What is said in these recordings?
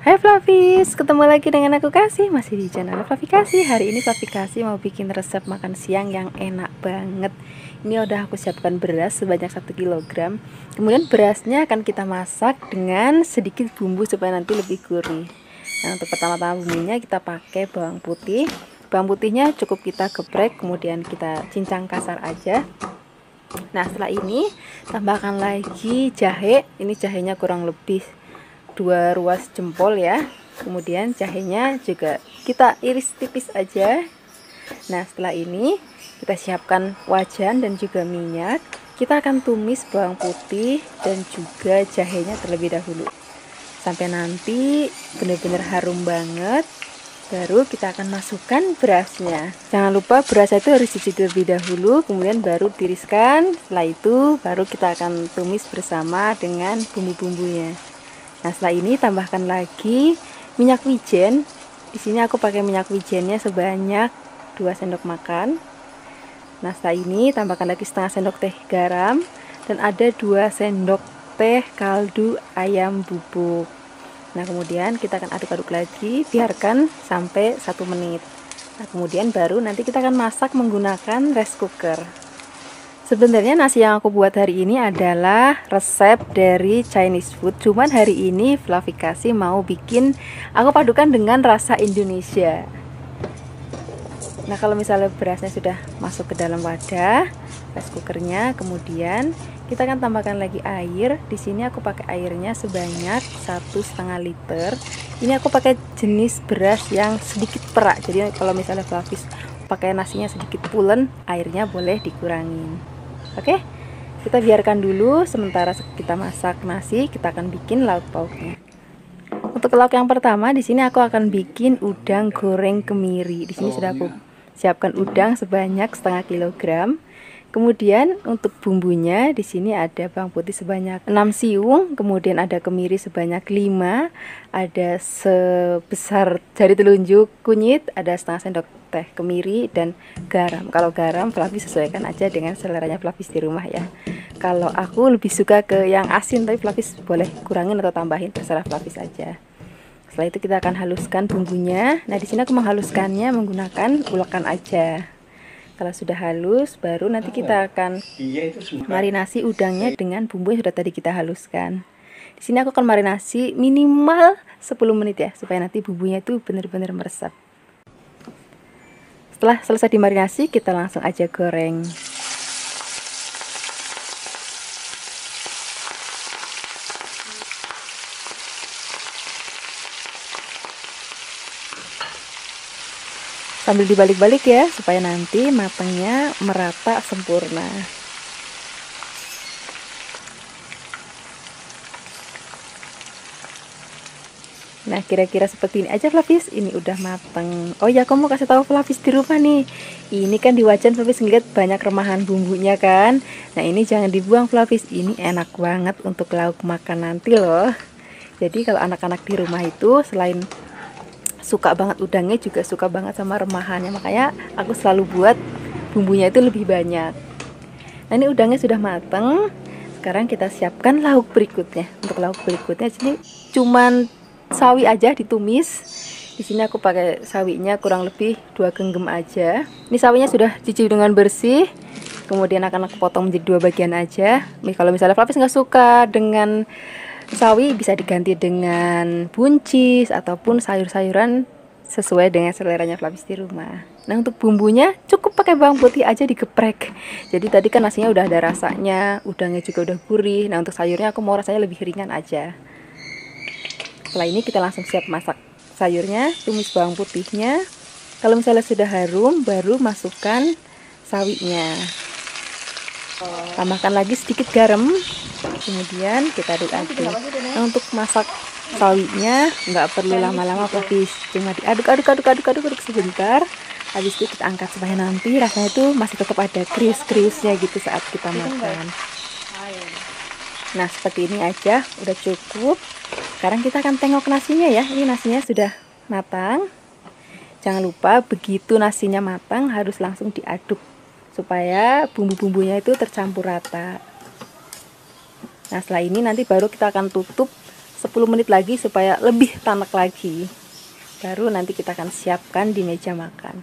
Hai Flavis, ketemu lagi dengan aku Kasih Masih di channel Fluffy Kasih Hari ini Fluffy Kasih mau bikin resep makan siang yang enak banget Ini udah aku siapkan beras sebanyak 1 kg Kemudian berasnya akan kita masak dengan sedikit bumbu supaya nanti lebih gurih Nah untuk pertama-tama bumbunya kita pakai bawang putih Bawang putihnya cukup kita geprek kemudian kita cincang kasar aja Nah setelah ini tambahkan lagi jahe Ini jahenya kurang lebih dua ruas jempol ya kemudian jahenya juga kita iris tipis aja nah setelah ini kita siapkan wajan dan juga minyak kita akan tumis bawang putih dan juga jahenya terlebih dahulu sampai nanti benar-benar harum banget baru kita akan masukkan berasnya jangan lupa beras itu harus dicuci terlebih dahulu kemudian baru tiriskan setelah itu baru kita akan tumis bersama dengan bumbu-bumbunya Nah setelah ini tambahkan lagi minyak wijen. Di sini aku pakai minyak wijennya sebanyak 2 sendok makan. Nah setelah ini tambahkan lagi setengah sendok teh garam dan ada 2 sendok teh kaldu ayam bubuk. Nah kemudian kita akan aduk-aduk lagi, biarkan sampai 1 menit. Nah kemudian baru nanti kita akan masak menggunakan rice cooker. Sebenarnya nasi yang aku buat hari ini adalah resep dari Chinese food. Cuman hari ini Flavikasi mau bikin aku padukan dengan rasa Indonesia. Nah, kalau misalnya berasnya sudah masuk ke dalam wadah rice cookernya, kemudian kita akan tambahkan lagi air. Di sini aku pakai airnya sebanyak satu setengah liter. Ini aku pakai jenis beras yang sedikit perak. Jadi kalau misalnya pelapis pakai nasinya sedikit pulen, airnya boleh dikurangin. Oke, kita biarkan dulu sementara kita masak nasi, kita akan bikin lauk pauknya. Untuk lauk yang pertama di sini aku akan bikin udang goreng kemiri. Di sini oh, sudah aku iya. siapkan udang sebanyak setengah kilogram. Kemudian untuk bumbunya di sini ada bawang putih sebanyak 6 siung, kemudian ada kemiri sebanyak 5, ada sebesar jari telunjuk kunyit, ada setengah sendok teh kemiri dan garam kalau garam Flavi sesuaikan aja dengan seleranya Flavi di rumah ya kalau aku lebih suka ke yang asin tapi Flavi boleh kurangin atau tambahin terserah Flavi saja setelah itu kita akan haluskan bumbunya nah di sini aku menghaluskannya menggunakan ulekan aja kalau sudah halus baru nanti kita iya. akan iya, marinasi udangnya dengan bumbu yang sudah tadi kita haluskan di sini aku akan marinasi minimal 10 menit ya supaya nanti bumbunya itu benar-benar meresap setelah selesai dimarinasi, kita langsung aja goreng. Sambil dibalik-balik ya, supaya nanti matangnya merata sempurna. Nah, kira-kira seperti ini aja Flavis. Ini udah mateng. Oh ya, kamu kasih tahu Flavis di rumah nih. Ini kan di wajan Flavis ngeliat banyak remahan bumbunya kan. Nah, ini jangan dibuang Flavis. Ini enak banget untuk lauk makan nanti loh. Jadi kalau anak-anak di rumah itu selain suka banget udangnya juga suka banget sama remahannya. Makanya aku selalu buat bumbunya itu lebih banyak. Nah, ini udangnya sudah mateng. Sekarang kita siapkan lauk berikutnya. Untuk lauk berikutnya jadi cuman sawi aja ditumis di sini aku pakai sawinya kurang lebih dua genggam aja ini sawinya sudah cuci dengan bersih kemudian akan aku potong menjadi dua bagian aja ini kalau misalnya Flavis nggak suka dengan sawi bisa diganti dengan buncis ataupun sayur-sayuran sesuai dengan seleranya Flavis di rumah nah untuk bumbunya cukup pakai bawang putih aja digeprek jadi tadi kan nasinya udah ada rasanya udangnya juga udah gurih nah untuk sayurnya aku mau rasanya lebih ringan aja setelah ini kita langsung siap masak sayurnya, tumis bawang putihnya. Kalau misalnya sudah harum, baru masukkan sawinya. Tambahkan lagi sedikit garam. Kemudian kita aduk-aduk. Ya. Nah, untuk masak sawinya nggak perlu lama-lama habis. Cuma diaduk-aduk, aduk-aduk, aduk-aduk sebentar. Habis itu kita angkat supaya nanti rasanya itu masih tetap ada kris-krisnya gitu saat kita makan. Nah seperti ini aja udah cukup Sekarang kita akan tengok nasinya ya Ini nasinya sudah matang Jangan lupa begitu nasinya matang harus langsung diaduk Supaya bumbu-bumbunya itu tercampur rata Nah setelah ini nanti baru kita akan tutup 10 menit lagi supaya lebih tanak lagi Baru nanti kita akan siapkan di meja makan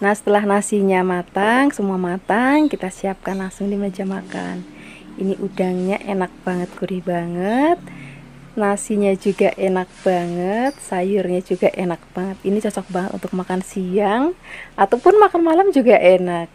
Nah setelah nasinya matang, semua matang Kita siapkan langsung di meja makan ini udangnya enak banget gurih banget nasinya juga enak banget sayurnya juga enak banget ini cocok banget untuk makan siang ataupun makan malam juga enak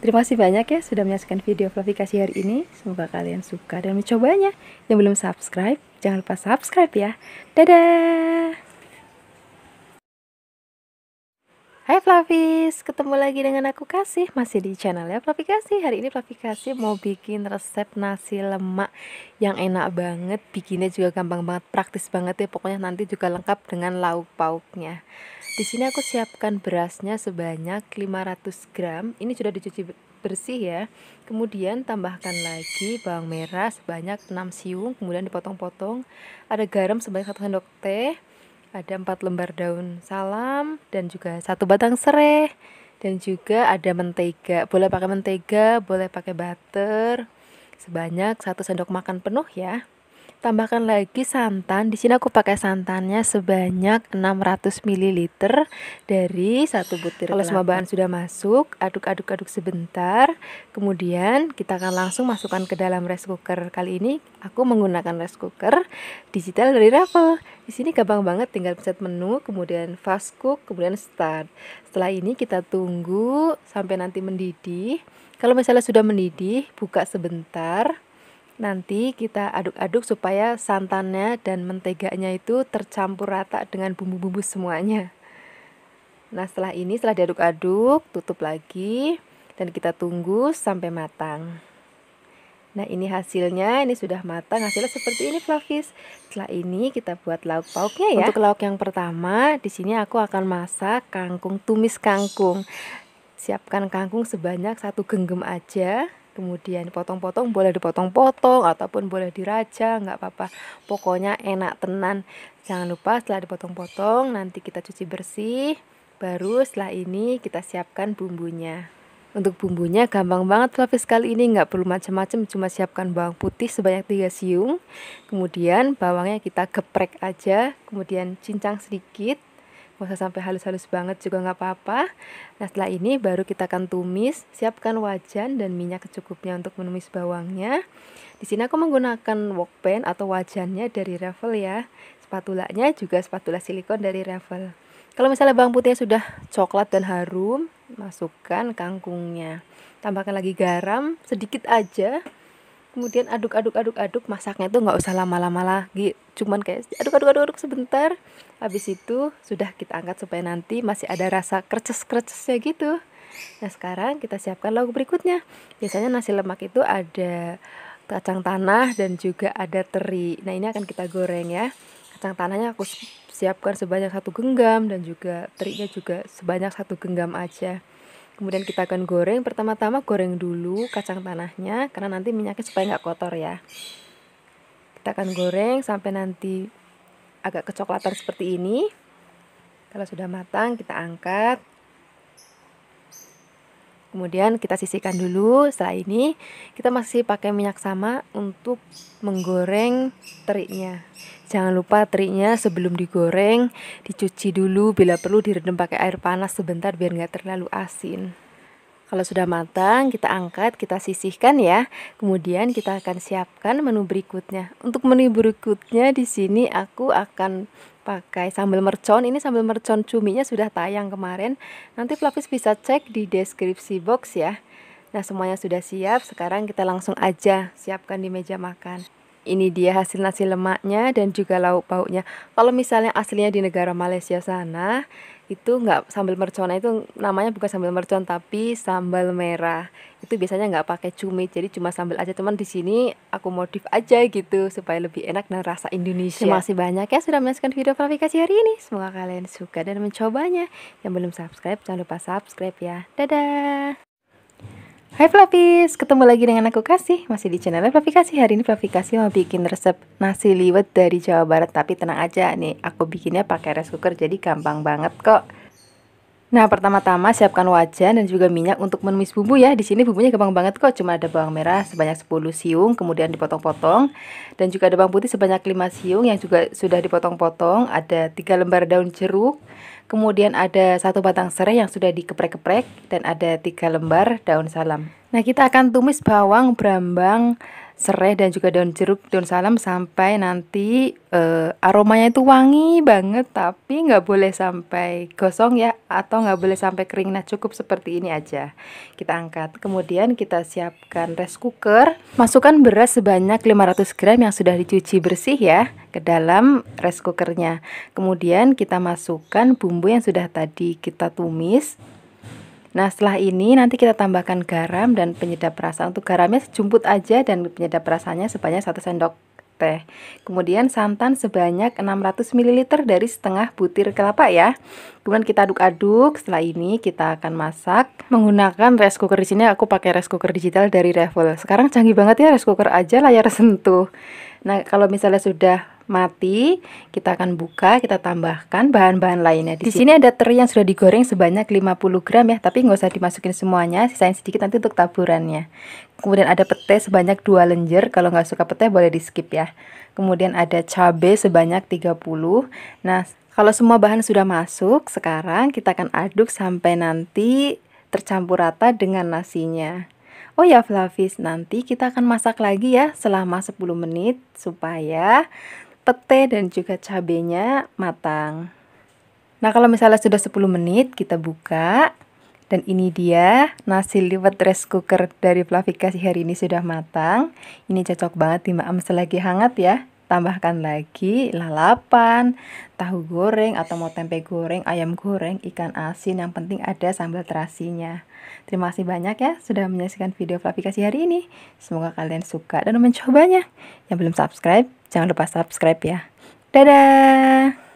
terima kasih banyak ya sudah menyaksikan video Flavikasi hari ini semoga kalian suka dan mencobanya yang belum subscribe jangan lupa subscribe ya dadah Hai Flavis, ketemu lagi dengan aku Kasih Masih di channelnya Flavi Kasih Hari ini Flavi Kasih mau bikin resep nasi lemak yang enak banget Bikinnya juga gampang banget, praktis banget ya Pokoknya nanti juga lengkap dengan lauk pauknya Di sini aku siapkan berasnya sebanyak 500 gram Ini sudah dicuci bersih ya kemudian tambahkan lagi bawang merah sebanyak 6 siung kemudian dipotong-potong ada garam sebanyak 1 sendok teh ada empat lembar daun salam dan juga satu batang serai dan juga ada mentega boleh pakai mentega boleh pakai butter sebanyak satu sendok makan penuh ya tambahkan lagi santan. Di sini aku pakai santannya sebanyak 600 ml dari satu butir. Kalau semua bahan sudah masuk, aduk-aduk-aduk sebentar. Kemudian kita akan langsung masukkan ke dalam rice cooker. Kali ini aku menggunakan rice cooker digital dari Raffle. Di sini gampang banget tinggal pencet menu, kemudian fast cook, kemudian start. Setelah ini kita tunggu sampai nanti mendidih. Kalau misalnya sudah mendidih, buka sebentar Nanti kita aduk-aduk supaya santannya dan menteganya itu tercampur rata dengan bumbu-bumbu semuanya. Nah, setelah ini setelah diaduk-aduk, tutup lagi dan kita tunggu sampai matang. Nah, ini hasilnya, ini sudah matang. Hasilnya seperti ini, Flavis. Setelah ini kita buat lauk pauknya ya. Untuk lauk yang pertama, di sini aku akan masak kangkung tumis kangkung. Siapkan kangkung sebanyak satu genggam aja kemudian potong-potong boleh dipotong-potong ataupun boleh diraja nggak apa-apa pokoknya enak tenan jangan lupa setelah dipotong-potong nanti kita cuci bersih baru setelah ini kita siapkan bumbunya untuk bumbunya gampang banget tapi kali ini nggak perlu macam-macam cuma siapkan bawang putih sebanyak 3 siung kemudian bawangnya kita geprek aja kemudian cincang sedikit Gak usah sampai halus-halus banget juga nggak apa-apa. Nah setelah ini baru kita akan tumis. Siapkan wajan dan minyak secukupnya untuk menumis bawangnya. Di sini aku menggunakan wok pan atau wajannya dari Revel ya. Spatulanya juga spatula silikon dari Revel. Kalau misalnya bawang putihnya sudah coklat dan harum, masukkan kangkungnya. Tambahkan lagi garam sedikit aja kemudian aduk aduk aduk aduk masaknya tuh nggak usah lama-lama lagi cuman kayak aduk aduk aduk aduk sebentar habis itu sudah kita angkat supaya nanti masih ada rasa kerces kercesnya gitu nah sekarang kita siapkan lauk berikutnya biasanya nasi lemak itu ada kacang tanah dan juga ada teri nah ini akan kita goreng ya kacang tanahnya aku siapkan sebanyak satu genggam dan juga terinya juga sebanyak satu genggam aja kemudian kita akan goreng pertama-tama goreng dulu kacang tanahnya karena nanti minyaknya supaya nggak kotor ya kita akan goreng sampai nanti agak kecoklatan seperti ini kalau sudah matang kita angkat Kemudian kita sisihkan dulu. Setelah ini kita masih pakai minyak sama untuk menggoreng teriknya. Jangan lupa teriknya sebelum digoreng dicuci dulu bila perlu direndam pakai air panas sebentar biar nggak terlalu asin. Kalau sudah matang, kita angkat, kita sisihkan ya. Kemudian kita akan siapkan menu berikutnya. Untuk menu berikutnya di sini aku akan pakai sambal mercon. Ini sambal mercon cuminya sudah tayang kemarin. Nanti pelapis bisa cek di deskripsi box ya. Nah, semuanya sudah siap. Sekarang kita langsung aja siapkan di meja makan. Ini dia hasil nasi lemaknya dan juga lauk pauknya. Kalau misalnya aslinya di negara Malaysia sana, itu nggak sambal mercon itu namanya bukan sambal mercon tapi sambal merah itu biasanya nggak pakai cumi jadi cuma sambal aja teman di sini aku modif aja gitu supaya lebih enak dan rasa Indonesia terima kasih banyak ya sudah menyaksikan video klarifikasi hari ini semoga kalian suka dan mencobanya yang belum subscribe jangan lupa subscribe ya dadah Hai Flappies, ketemu lagi dengan aku Kasih Masih di channel Fluffy Kasih Hari ini Fluffy Kasih mau bikin resep nasi liwet dari Jawa Barat Tapi tenang aja, nih aku bikinnya pakai rice cooker Jadi gampang banget kok Nah, pertama-tama siapkan wajan dan juga minyak untuk menumis bumbu ya. Di sini bumbunya gampang banget kok, cuma ada bawang merah sebanyak 10 siung, kemudian dipotong-potong. Dan juga ada bawang putih sebanyak 5 siung yang juga sudah dipotong-potong. Ada 3 lembar daun jeruk, Kemudian ada satu batang serai yang sudah dikeprek-keprek dan ada tiga lembar daun salam. Nah, kita akan tumis bawang, brambang, serai dan juga daun jeruk, daun salam sampai nanti uh, aromanya itu wangi banget tapi nggak boleh sampai gosong ya atau nggak boleh sampai kering. Nah cukup seperti ini aja. Kita angkat. Kemudian kita siapkan rice cooker. Masukkan beras sebanyak 500 gram yang sudah dicuci bersih ya ke dalam rice cookernya. Kemudian kita masukkan bumbu yang sudah tadi kita tumis Nah setelah ini nanti kita tambahkan garam dan penyedap rasa. Untuk garamnya sejumput aja dan penyedap rasanya sebanyak 1 sendok teh. Kemudian santan sebanyak 600 ml dari setengah butir kelapa ya. Kemudian kita aduk-aduk. Setelah ini kita akan masak menggunakan rice cooker. Di sini aku pakai rice cooker digital dari Revel. Sekarang canggih banget ya rice cooker aja layar sentuh. Nah, kalau misalnya sudah mati, kita akan buka, kita tambahkan bahan-bahan lainnya. Di, di sini ada teri yang sudah digoreng sebanyak 50 gram ya, tapi nggak usah dimasukin semuanya, sisain sedikit nanti untuk taburannya. Kemudian ada pete sebanyak 2 lenjer, kalau nggak suka pete boleh di skip ya. Kemudian ada cabe sebanyak 30. Nah, kalau semua bahan sudah masuk, sekarang kita akan aduk sampai nanti tercampur rata dengan nasinya. Oh ya Flavis, nanti kita akan masak lagi ya selama 10 menit supaya pete dan juga cabenya matang. Nah, kalau misalnya sudah 10 menit, kita buka. Dan ini dia nasi liwet rice cooker dari Flavikasi hari ini sudah matang. Ini cocok banget dimakan selagi hangat ya. Tambahkan lagi lalapan, tahu goreng atau mau tempe goreng, ayam goreng, ikan asin. Yang penting ada sambal terasinya. Terima kasih banyak ya sudah menyaksikan video Flavikasi hari ini. Semoga kalian suka dan mencobanya. Yang belum subscribe, Jangan lupa subscribe ya. Dadah!